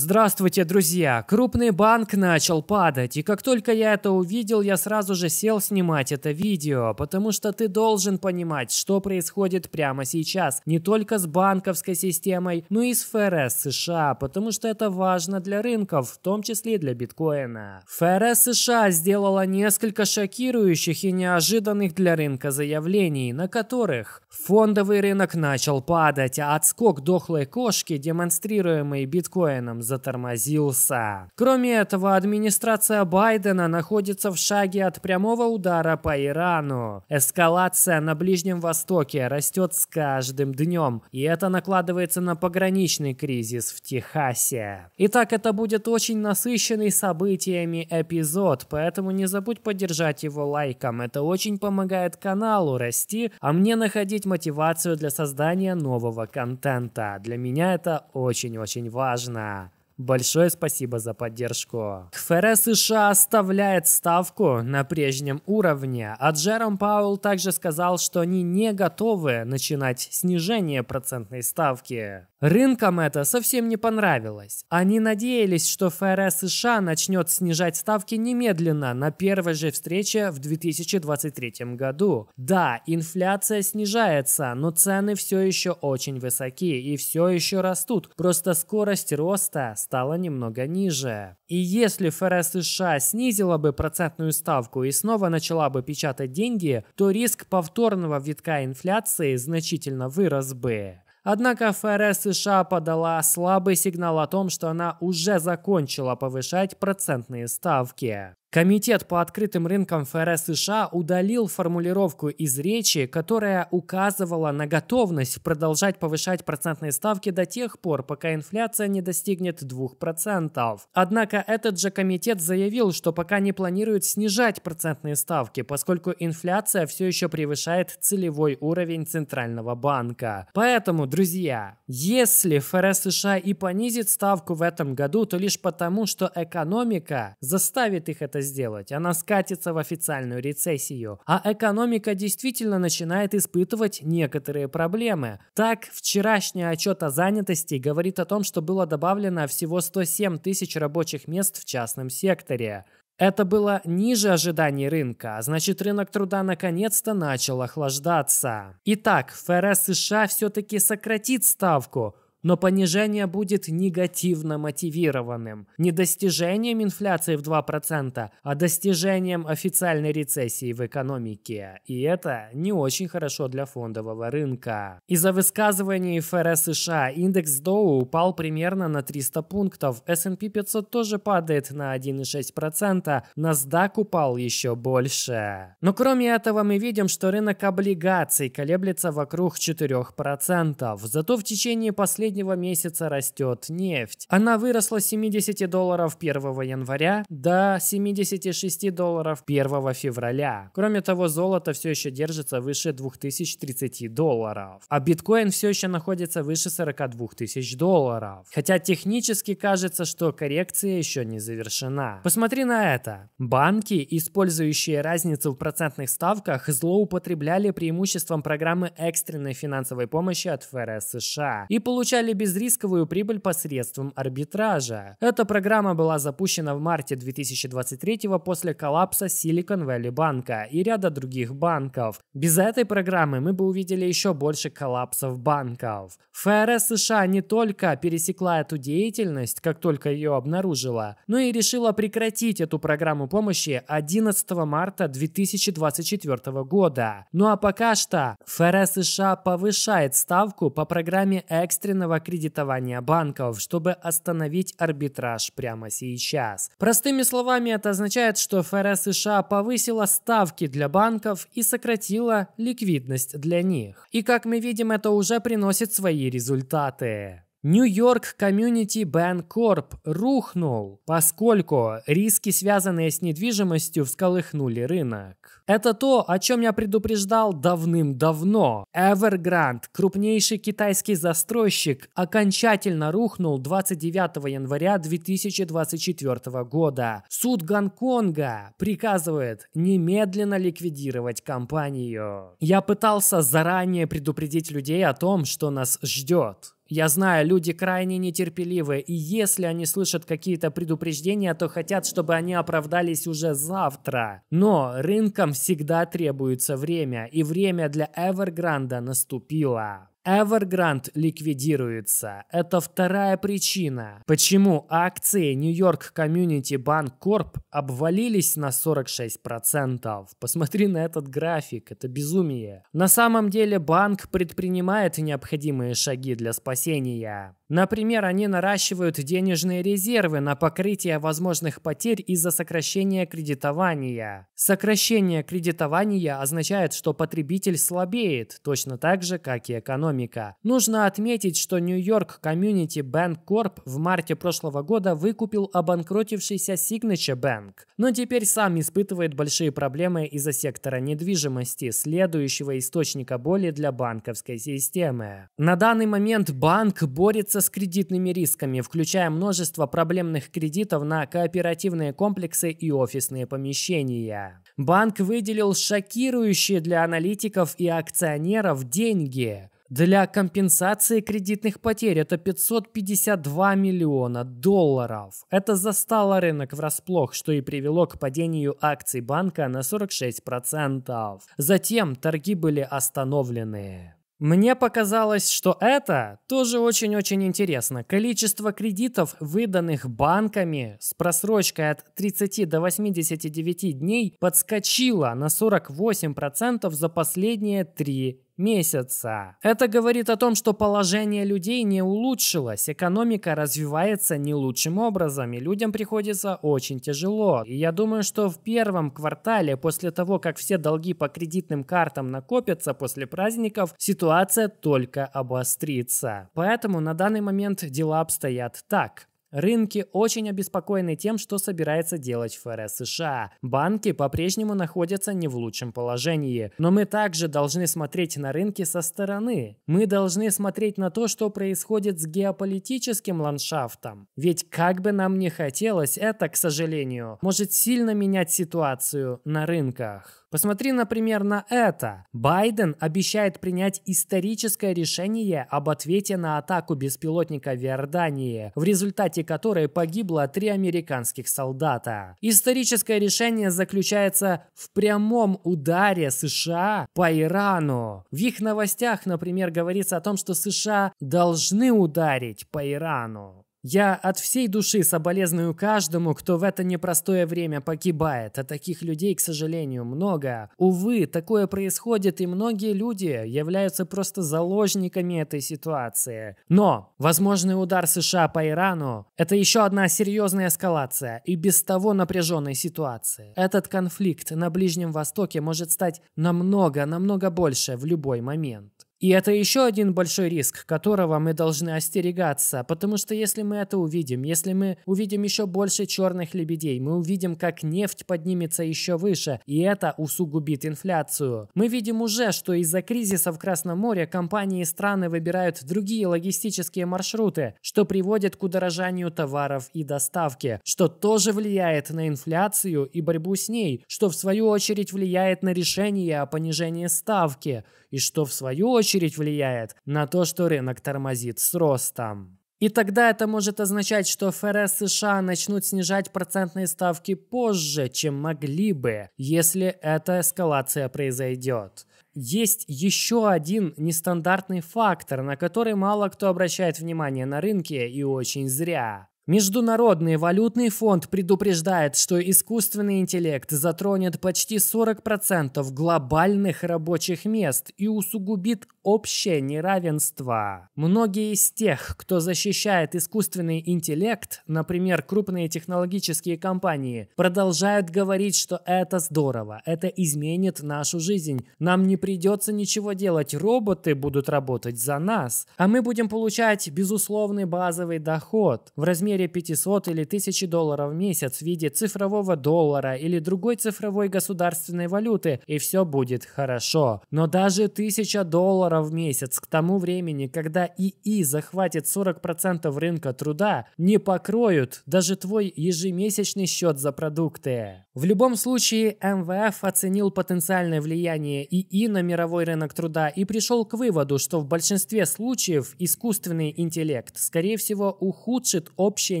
Здравствуйте, друзья! Крупный банк начал падать, и как только я это увидел, я сразу же сел снимать это видео, потому что ты должен понимать, что происходит прямо сейчас, не только с банковской системой, но и с ФРС США, потому что это важно для рынков, в том числе и для биткоина. ФРС США сделала несколько шокирующих и неожиданных для рынка заявлений, на которых фондовый рынок начал падать, а отскок дохлой кошки, демонстрируемый биткоином, затормозился. Кроме этого, администрация Байдена находится в шаге от прямого удара по Ирану. Эскалация на Ближнем Востоке растет с каждым днем, и это накладывается на пограничный кризис в Техасе. Итак, это будет очень насыщенный событиями эпизод, поэтому не забудь поддержать его лайком. Это очень помогает каналу расти, а мне находить мотивацию для создания нового контента. Для меня это очень-очень важно. Большое спасибо за поддержку. ФРС США оставляет ставку на прежнем уровне, а Джером Пауэлл также сказал, что они не готовы начинать снижение процентной ставки. Рынкам это совсем не понравилось. Они надеялись, что ФРС США начнет снижать ставки немедленно на первой же встрече в 2023 году. Да, инфляция снижается, но цены все еще очень высоки и все еще растут. Просто скорость роста стала немного ниже. И если ФРС США снизила бы процентную ставку и снова начала бы печатать деньги, то риск повторного витка инфляции значительно вырос бы. Однако ФРС США подала слабый сигнал о том, что она уже закончила повышать процентные ставки. Комитет по открытым рынкам ФРС США удалил формулировку из речи, которая указывала на готовность продолжать повышать процентные ставки до тех пор, пока инфляция не достигнет 2%. Однако этот же комитет заявил, что пока не планирует снижать процентные ставки, поскольку инфляция все еще превышает целевой уровень Центрального банка. Поэтому, друзья, если ФРС США и понизит ставку в этом году, то лишь потому, что экономика заставит их это это сделать. Она скатится в официальную рецессию. А экономика действительно начинает испытывать некоторые проблемы. Так, вчерашний отчет о занятости говорит о том, что было добавлено всего 107 тысяч рабочих мест в частном секторе. Это было ниже ожиданий рынка, а значит рынок труда наконец-то начал охлаждаться. Итак, ФРС США все-таки сократит ставку – но понижение будет негативно мотивированным. Не достижением инфляции в 2%, а достижением официальной рецессии в экономике. И это не очень хорошо для фондового рынка. Из-за высказываний ФРС США индекс Доу упал примерно на 300 пунктов, S&P 500 тоже падает на 1,6%, NASDAQ упал еще больше. Но кроме этого мы видим, что рынок облигаций колеблется вокруг 4%. Зато в течение последних последнего месяца растет нефть. Она выросла с 70 долларов 1 января до 76 долларов 1 февраля. Кроме того, золото все еще держится выше 2030 долларов, а биткоин все еще находится выше 42 тысяч долларов. Хотя технически кажется, что коррекция еще не завершена. Посмотри на это. Банки, использующие разницу в процентных ставках, злоупотребляли преимуществом программы экстренной финансовой помощи от ФРС США и получали получали безрисковую прибыль посредством арбитража. Эта программа была запущена в марте 2023 после коллапса Silicon Valley банка и ряда других банков. Без этой программы мы бы увидели еще больше коллапсов банков. ФРС США не только пересекла эту деятельность, как только ее обнаружила, но и решила прекратить эту программу помощи 11 марта 2024 года. Ну а пока что ФРС США повышает ставку по программе экстренного бюджетного кредитования банков, чтобы остановить арбитраж прямо сейчас. Простыми словами, это означает, что ФРС США повысила ставки для банков и сократила ликвидность для них. И как мы видим, это уже приносит свои результаты. Нью-Йорк Community Bank Corp рухнул, поскольку риски, связанные с недвижимостью, всколыхнули рынок. Это то, о чем я предупреждал давным-давно. Evergrande, крупнейший китайский застройщик, окончательно рухнул 29 января 2024 года. Суд Гонконга приказывает немедленно ликвидировать компанию. Я пытался заранее предупредить людей о том, что нас ждет. Я знаю, люди крайне нетерпеливы, и если они слышат какие-то предупреждения, то хотят, чтобы они оправдались уже завтра. Но рынкам всегда требуется время, и время для Эвергранда наступило. Evergrande ликвидируется. Это вторая причина, почему акции New York Community Bank Corp обвалились на 46%. Посмотри на этот график, это безумие. На самом деле банк предпринимает необходимые шаги для спасения. Например, они наращивают денежные резервы на покрытие возможных потерь из-за сокращения кредитования. Сокращение кредитования означает, что потребитель слабеет, точно так же, как и экономика. Нужно отметить, что Нью-Йорк Community Банк Корп в марте прошлого года выкупил обанкротившийся Signature Bank, но теперь сам испытывает большие проблемы из-за сектора недвижимости, следующего источника боли для банковской системы. На данный момент банк борется борются с кредитными рисками, включая множество проблемных кредитов на кооперативные комплексы и офисные помещения. Банк выделил шокирующие для аналитиков и акционеров деньги для компенсации кредитных потерь это 552 миллиона долларов. Это застало рынок врасплох, что и привело к падению акций банка на 46%. Затем торги были остановлены. Мне показалось, что это тоже очень-очень интересно. Количество кредитов, выданных банками с просрочкой от 30 до 89 дней, подскочило на 48% за последние три месяца. Это говорит о том, что положение людей не улучшилось, экономика развивается не лучшим образом, и людям приходится очень тяжело. И я думаю, что в первом квартале, после того, как все долги по кредитным картам накопятся после праздников, ситуация только обострится. Поэтому на данный момент дела обстоят так. Рынки очень обеспокоены тем, что собирается делать ФРС США. Банки по-прежнему находятся не в лучшем положении. Но мы также должны смотреть на рынки со стороны. Мы должны смотреть на то, что происходит с геополитическим ландшафтом. Ведь как бы нам ни хотелось, это, к сожалению, может сильно менять ситуацию на рынках. Посмотри, например, на это. Байден обещает принять историческое решение об ответе на атаку беспилотника в Иордании, в результате которой погибло три американских солдата. Историческое решение заключается в прямом ударе США по Ирану. В их новостях, например, говорится о том, что США должны ударить по Ирану. Я от всей души соболезную каждому, кто в это непростое время погибает, а таких людей, к сожалению, много. Увы, такое происходит, и многие люди являются просто заложниками этой ситуации. Но возможный удар США по Ирану – это еще одна серьезная эскалация и без того напряженной ситуации. Этот конфликт на Ближнем Востоке может стать намного, намного больше в любой момент. И это еще один большой риск, которого мы должны остерегаться, потому что если мы это увидим, если мы увидим еще больше черных лебедей, мы увидим, как нефть поднимется еще выше, и это усугубит инфляцию. Мы видим уже, что из-за кризиса в Красном море компании и страны выбирают другие логистические маршруты, что приводит к удорожанию товаров и доставки, что тоже влияет на инфляцию и борьбу с ней, что в свою очередь влияет на решение о понижении ставки и что в свою очередь влияет на то, что рынок тормозит с ростом. И тогда это может означать, что ФРС США начнут снижать процентные ставки позже, чем могли бы, если эта эскалация произойдет. Есть еще один нестандартный фактор, на который мало кто обращает внимание на рынке и очень зря. Международный валютный фонд предупреждает, что искусственный интеллект затронет почти 40% глобальных рабочих мест и усугубит общее неравенство. Многие из тех, кто защищает искусственный интеллект, например, крупные технологические компании, продолжают говорить, что это здорово, это изменит нашу жизнь, нам не придется ничего делать, роботы будут работать за нас, а мы будем получать безусловный базовый доход в размере размере 500 или 1000 долларов в месяц в виде цифрового доллара или другой цифровой государственной валюты, и все будет хорошо. Но даже 1000 долларов в месяц к тому времени, когда ИИ захватит 40% рынка труда, не покроют даже твой ежемесячный счет за продукты. В любом случае, МВФ оценил потенциальное влияние ИИ на мировой рынок труда и пришел к выводу, что в большинстве случаев искусственный интеллект, скорее всего, ухудшит общий вообще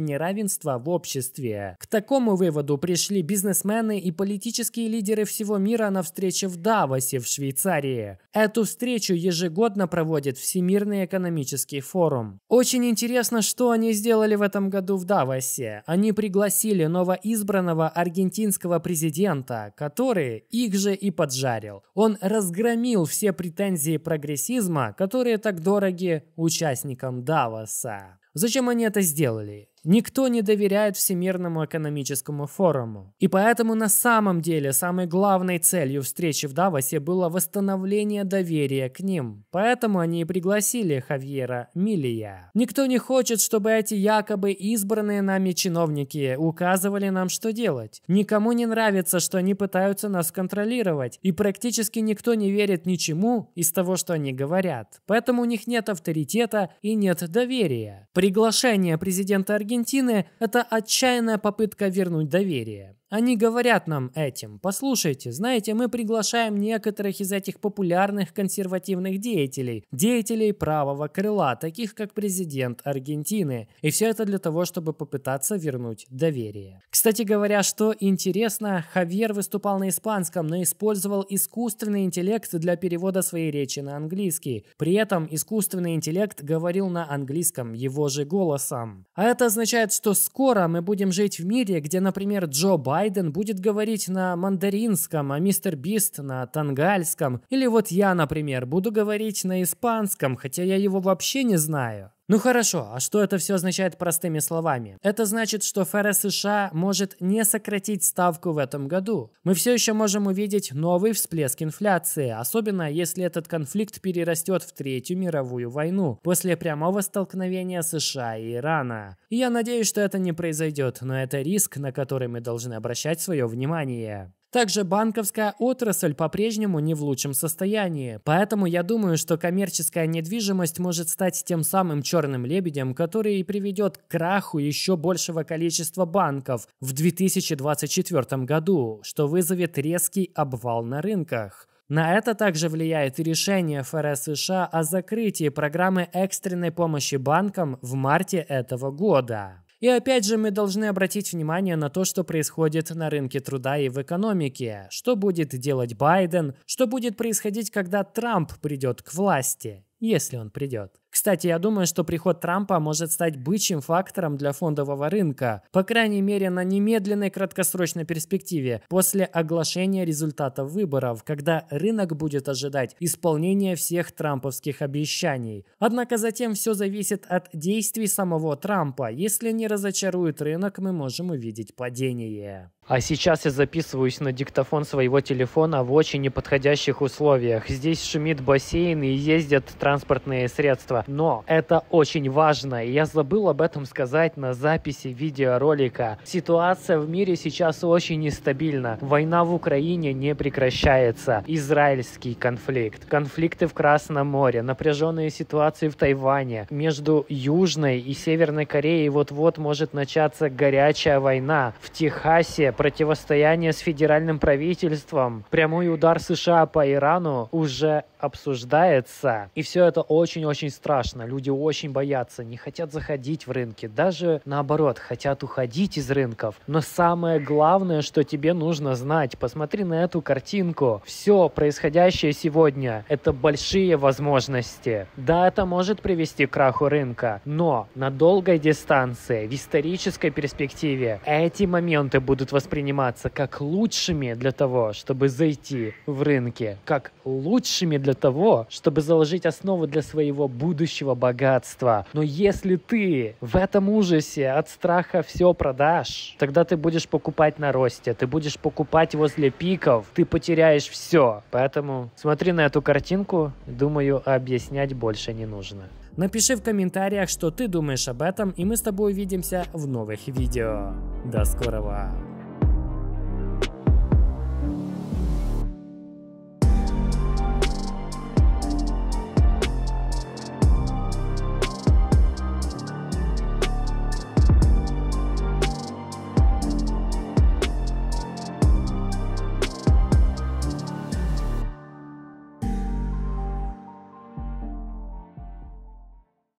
неравенства в обществе. К такому выводу пришли бизнесмены и политические лидеры всего мира на встрече в Давосе в Швейцарии. Эту встречу ежегодно проводит Всемирный экономический форум. Очень интересно, что они сделали в этом году в Давосе. Они пригласили новоизбранного аргентинского президента, который их же и поджарил. Он разгромил все претензии прогрессизма, которые так дороги участникам Давоса. Зачем они это сделали? Никто не доверяет Всемирному экономическому форуму. И поэтому на самом деле самой главной целью встречи в Давосе было восстановление доверия к ним. Поэтому они и пригласили Хавьера Милия. Никто не хочет, чтобы эти якобы избранные нами чиновники указывали нам, что делать. Никому не нравится, что они пытаются нас контролировать, и практически никто не верит ничему из того, что они говорят. Поэтому у них нет авторитета и нет доверия. Приглашение президента Аргентины Аргентины – это отчаянная попытка вернуть доверие. Они говорят нам этим, послушайте, знаете, мы приглашаем некоторых из этих популярных консервативных деятелей, деятелей правого крыла, таких как президент Аргентины. И все это для того, чтобы попытаться вернуть доверие. Кстати говоря, что интересно, Хавьер выступал на испанском, но использовал искусственный интеллект для перевода своей речи на английский. При этом искусственный интеллект говорил на английском его же голосом. А это означает, что скоро мы будем жить в мире, где, например, Джо Байден Байден будет говорить на мандаринском, а мистер Бист на тангальском. Или вот я, например, буду говорить на испанском, хотя я его вообще не знаю. Ну хорошо, а что это все означает простыми словами? Это значит, что ФРС США может не сократить ставку в этом году. Мы все еще можем увидеть новый всплеск инфляции, особенно если этот конфликт перерастет в Третью мировую войну после прямого столкновения США и Ирана. И я надеюсь, что это не произойдет, но это риск, на который мы должны обращать свое внимание. Также банковская отрасль по-прежнему не в лучшем состоянии. Поэтому я думаю, что коммерческая недвижимость может стать тем самым черным лебедем, который и приведет к краху еще большего количества банков в 2024 году, что вызовет резкий обвал на рынках. На это также влияет и решение ФРС США о закрытии программы экстренной помощи банкам в марте этого года. И опять же мы должны обратить внимание на то, что происходит на рынке труда и в экономике, что будет делать Байден, что будет происходить, когда Трамп придет к власти, если он придет. Кстати, я думаю, что приход Трампа может стать бычьим фактором для фондового рынка, по крайней мере на немедленной краткосрочной перспективе, после оглашения результатов выборов, когда рынок будет ожидать исполнения всех трамповских обещаний. Однако затем все зависит от действий самого Трампа. Если не разочарует рынок, мы можем увидеть падение. А сейчас я записываюсь на диктофон своего телефона в очень неподходящих условиях. Здесь шумит бассейн и ездят транспортные средства но это очень важно, и я забыл об этом сказать на записи видеоролика. Ситуация в мире сейчас очень нестабильна. Война в Украине не прекращается. Израильский конфликт, конфликты в Красном море, напряженные ситуации в Тайване, между Южной и Северной Кореей вот-вот может начаться горячая война. В Техасе противостояние с федеральным правительством, прямой удар США по Ирану уже обсуждается. И все это очень-очень страшно страшно, люди очень боятся, не хотят заходить в рынки, даже наоборот, хотят уходить из рынков. Но самое главное, что тебе нужно знать, посмотри на эту картинку. Все происходящее сегодня – это большие возможности. Да, это может привести к краху рынка, но на долгой дистанции, в исторической перспективе, эти моменты будут восприниматься как лучшими для того, чтобы зайти в рынки, как лучшими для того, чтобы заложить основу для своего будущего будущего богатства. Но если ты в этом ужасе от страха все продашь, тогда ты будешь покупать на росте, ты будешь покупать возле пиков, ты потеряешь все. Поэтому смотри на эту картинку, думаю, объяснять больше не нужно. Напиши в комментариях, что ты думаешь об этом, и мы с тобой увидимся в новых видео. До скорого!